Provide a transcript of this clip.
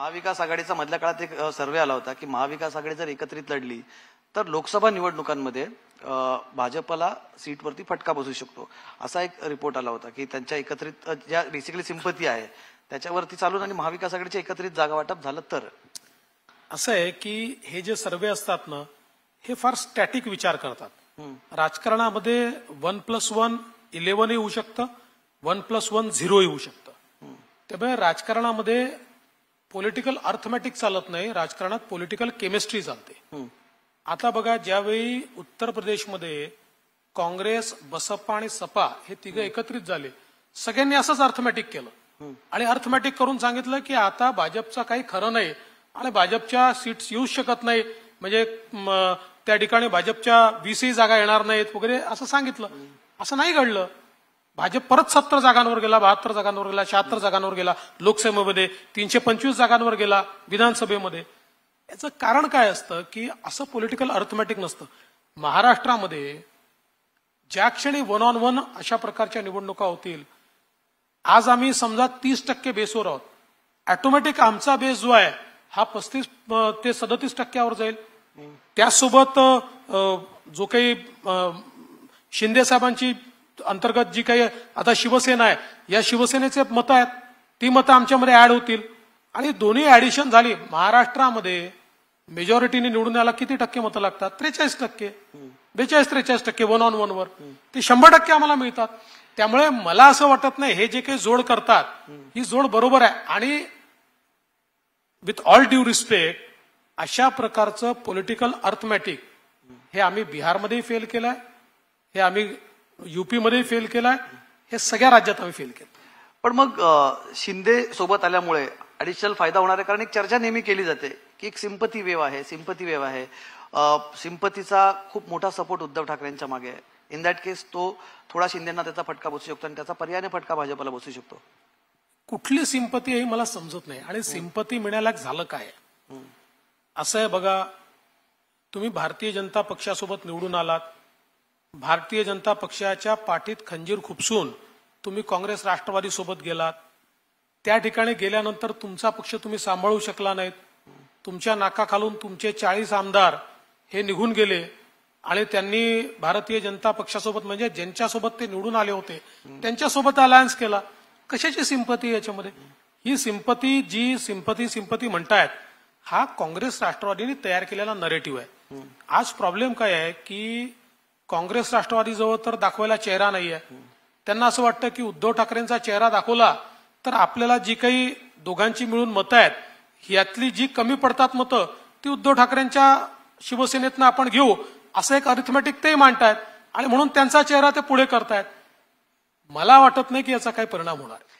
महाविकास आघाडीचा मधल्या काळात एक सर्वे आला होता की महाविकास आघाडी जर एकत्रित लढली तर लोकसभा निवडणुकांमध्ये भाजपला सीटवरती फटका बसू शकतो असा एक रिपोर्ट आला होता की त्यांच्या एकत्रित ज्या बेसिकली सिंपती आहे त्याच्यावरती चालून आणि महाविकास आघाडीचे एकत्रित जागा वाटप झालं तर असं आहे की हे जे सर्वे असतात ना हे फार स्टॅटिक विचार करतात राजकारणामध्ये वन प्लस वन इलेव्हन येऊ शकतं वन प्लस वन झिरोही येऊ शकतं त्यामुळे राजकारणामध्ये पॉलिटिकल अर्थमॅटिक चालत नाही राजकारणात पॉलिटिकल केमिस्ट्री चालते आता बघा ज्यावेळी उत्तर प्रदेशमध्ये काँग्रेस बसपा आणि सपा हे तिघं एकत्रित झाले सगळ्यांनी असंच अर्थमॅटिक केलं आणि अर्थमॅटिक करून सांगितलं की आता भाजपचा काही खरं नाही आणि भाजपच्या सीट्स येऊ शकत नाही म्हणजे त्या ठिकाणी भाजपच्या वीसही जागा येणार नाहीत वगैरे असं सांगितलं असं नाही घडलं भाजप परत सत्तर जागांवर गेला बहात्तर जागांवर गेला शहात्तर जागांवर गेला लोकसभेमध्ये तीनशे पंचवीस जागांवर गेला विधानसभेमध्ये याचं कारण काय असतं की असं पॉलिटिकल अर्थमॅटिक नसतं महाराष्ट्रामध्ये ज्या क्षणी वन ऑन वन अशा प्रकारच्या निवडणुका होतील आज आम्ही समजा तीस टक्के बेसवर आहोत ऑटोमॅटिक आमचा बेस जो आहे हा पस्तीस ते सदतीस टक्क्यावर जाईल त्यासोबत जो काही शिंदे साहेबांची अंतर्गत जी काही आता शिवसेना आहे या शिवसेनेचे मतं आहेत ती मतं आमच्यामध्ये ऍड होतील आणि दोन्ही ऍडिशन झाली महाराष्ट्रामध्ये मेजॉरिटीने निवडून यायला किती टक्के मतं लागतात त्रेचाळीस टक्के बेचाळीस त्रेचाळीस टक्के वन ऑन वन वर ते शंभर टक्के आम्हाला मिळतात त्यामुळे मला असं वाटत नाही हे जे काही जोड करतात ही जोड बरोबर आहे आणि विथ ऑल ड्यू रिस्पेक्ट अशा प्रकारचं पॉलिटिकल अर्थमॅटिक हे आम्ही बिहारमध्येही फेल केलंय हे आम्ही मध्ये फेल केलाय हे सगळ्या राज्यात आम्ही फेल केलं पण मग शिंदे सोबत आल्यामुळे अडिशनल फायदा होणार आहे कारण एक चर्चा नेहमी केली जाते की एक सिंपती वेव आहे सिंपती वेव आहे सिंपतीचा खूप मोठा सपोर्ट उद्धव ठाकरेंच्या मागे आहे इन दॅट केस तो थोडा शिंदेना त्याचा फटका बसू शकतो आणि त्याचा पर्यायने फटका भाजपला बसू शकतो कुठली सिंपती हे मला समजत नाही आणि सिंपती मिळायला झालं काय असं आहे बघा तुम्ही भारतीय जनता पक्षासोबत निवडून आलात भारतीय जनता पक्षाच्या पाठीत खंजीर खुपसून तुम्ही काँग्रेस राष्ट्रवादी सोबत गेलात त्या ठिकाणी गेल्यानंतर तुमचा पक्ष तुम्ही सांभाळू शकला नाहीत तुमच्या नाकाखालून तुमचे चाळीस आमदार हे निघून गेले आणि त्यांनी भारतीय जनता पक्षासोबत म्हणजे ज्यांच्यासोबत ते निवडून आले होते त्यांच्यासोबत अलायन्स केला कशाची सिंपती याच्यामध्ये ही सिंपती जी सिंपती सिंपती म्हणतायत हा काँग्रेस राष्ट्रवादीने तयार केलेला नरेटिव्ह आहे आज प्रॉब्लेम काय आहे की काँग्रेस राष्ट्रवादीजवळ तर दाखवायला चेहरा नाहीये त्यांना असं वाटतं की उद्धव ठाकरेंचा चेहरा दाखवला तर आपल्याला जी काही दोघांची मिळून मतं आहेत यातली जी कमी पडतात मतं ती उद्धव ठाकरेंच्या शिवसेनेतनं आपण घेऊ असं एक अरिथमॅटिक ते आहेत आणि म्हणून त्यांचा चेहरा ते पुढे करतायत मला वाटत नाही की याचा काही परिणाम होणार